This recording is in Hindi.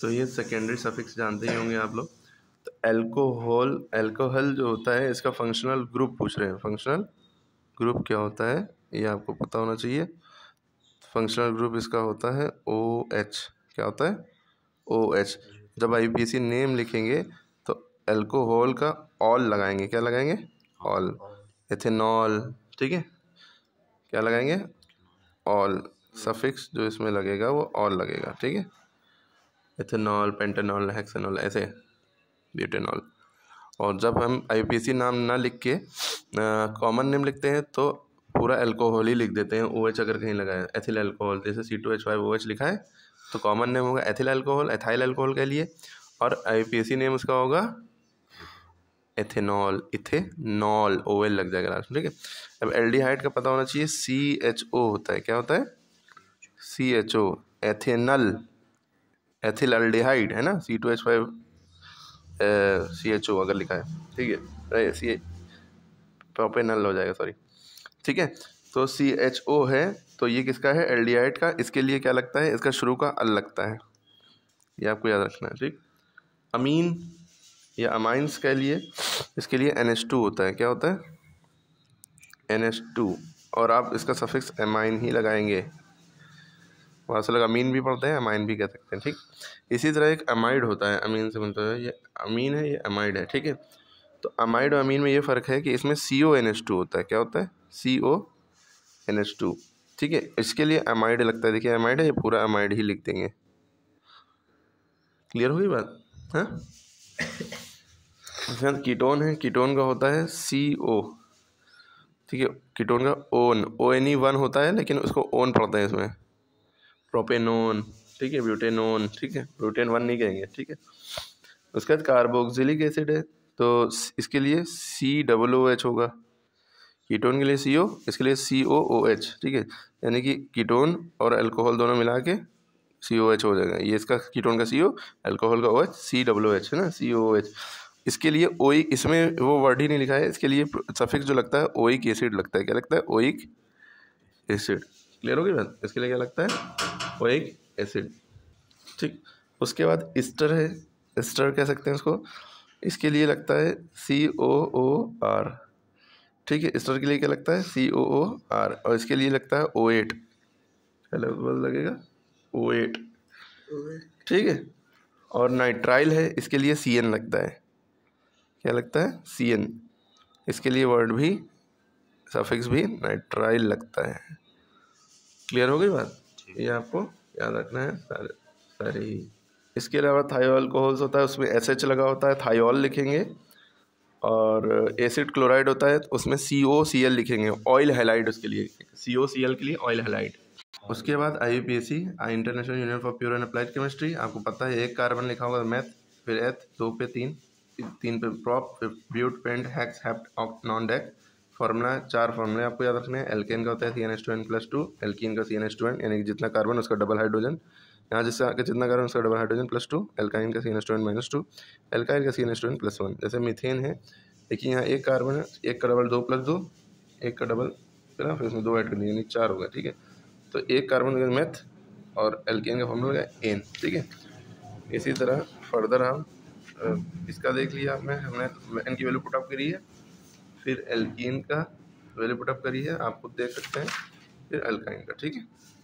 तो ये सेकेंडरी सफिक्स जानते ही होंगे आप लोग तो एल्कोहल एल्कोहल जो होता है इसका फंक्शनल ग्रुप पूछ रहे हैं फंक्शनल ग्रुप क्या होता है ये आपको पता होना चाहिए फंक्शनल ग्रुप इसका होता है ओ एच क्या होता है ओ एच जब आई नेम लिखेंगे तो एल्कोहल का ऑल लगाएंगे क्या लगाएंगे ऑल एथेनॉल ठीक है क्या लगाएंगे ऑल सफिक्स जो इसमें लगेगा वो ऑल लगेगा ठीक है एथेनॉल पेंटेनॉल हेक्सेनॉल ऐसे ब्यूटेनॉल और जब हम आईपीसी नाम ना लिख के कॉमन नेम लिखते हैं तो पूरा एल्कोहल ही लिख देते हैं ओ एच अगर कहीं लगाए एथिल एल्कोहल जैसे C two H five O H लिखा है तो कॉमन नेम होगा एथिल एल्कोहल एथाइल एल्कोहल के लिए और आईपीसी नेम उसका होगा एथेनॉल इथेनॉल ओ एल लग जाएगा लास्ट ठीक है अब एल्डिहाइड का पता होना चाहिए सी एच ओ होता है क्या होता है C H O ethanal ethyl aldehyde है ना C two H five C H O अगर लिखा है ठीक है सी प्रोपेनल हो जाएगा सॉरी ठीक है तो सी एच ओ है तो ये किसका है एल्डिहाइड का इसके लिए क्या लगता है इसका शुरू का अल लगता है ये आपको याद रखना है ठीक अमीन या अमाइंस के लिए इसके लिए एन एच टू होता है क्या होता है एन एच टू और आप इसका सफिक्स एमाइन ही लगाएंगे वहाँ से लोग अमीन भी पढ़ते हैं अमाइन भी कह सकते हैं ठीक इसी तरह एक अमाइड होता है अमीन से बनता है ये अमीन है ये अमाइड है ठीक है तो अमाइड और अमीन में ये फ़र्क है कि इसमें C O N H two होता है क्या होता है C O N H two ठीक है इसके लिए अमाइड लगता है देखिए अमाइड है ये पूरा अमाइड ही लिख देंगे क्लियर हुई बात हाँ बाद कीटोन है कीटोन का होता है सी ओ ठीक है कीटोन का one O N E one होता है लेकिन उसको ओन पड़ता है इसमें प्रोपेनोन ठीक है ब्यूटेनोन ठीक है ब्यूटेन वन नहीं कहेंगे ठीक है उसके बाद कार्बोक्सिलिक एसिड है तो इसके लिए सी डबल ओ एच होगा कीटोन के लिए सी ओ इसके लिए सी ओ ओ एच ठीक है यानी कि कीटोन और अल्कोहल दोनों मिला के सी ओ एच हो जाएगा ये इसका कीटोन का सी ओ अल्कोहल का O H C O H है ना सी ओ एच इसके लिए ओइक इसमें वो वर्ड ही नहीं लिखा है इसके लिए सफिक्स जो लगता है ओइक एसिड लगता है क्या लगता है ओइक एसिड क्लियर होगी बात इसके लिए क्या लगता है वो एक एसिड ठीक उसके बाद इस्टर है इस्टर कह सकते हैं उसको इसके लिए लगता है सी ओ ओ आर ठीक है इस्टर के लिए क्या लगता है सी ओ ओ आर और इसके लिए लगता है ओ एट हेलो लगेगा ओ एट ठीक है और नाइट्राइल है इसके लिए सी एन लगता है क्या लगता है सी एन इसके लिए वर्ड भी सफिक्स भी नाइट्राइल लगता है क्लियर हो गई बात ये आपको याद रखना है सारी इसके अलावा थायो अल्कोहल्स होता है उसमें एस एच लगा होता है थायोल लिखेंगे और एसिड क्लोराइड होता है तो उसमें सी ओ सी एल लिखेंगे ऑयल हेलाइड उसके लिए सी ओ सी एल के लिए ऑयल हेलाइड उसके बाद I U P S C I international union for pure and applied chemistry आपको पता है एक कार्बन लिखा होगा मैथ फिर एथ दो पे तीन तीन पे प्रॉप फिर but pent hex hept non dec formula चार फॉर्मूले आपको याद रखने हैं एल्केन का होता है C N S two N plus two alkene का C N S two N यानी कि जितना कार्बन उसका डबल हाइड्रोजन यहाँ जिसका जितना कार्बन उसका double hydrogen plus two alkyne का C N S two N minus two alkyne का C N S two N plus one जैसे मिथेन है देखिए यहाँ एक कार्बन है एक का डबल दो प्लस दो एक का डबल फिर फिर उसमें दो ऐड कर दिए यानी चार होगा ठीक है तो एक कार्बन का मैथ और एल्केन का फॉर्मूला होगा एन ठीक है इसी तरह फर्दर हम इसका देख लिया आपने हमने एन की वैल्यू पुटअप करी है फिर एल्कीन का वैल्यू पुटअप करी है आप खुद देख सकते हैं फिर अल्काइन का ठीक है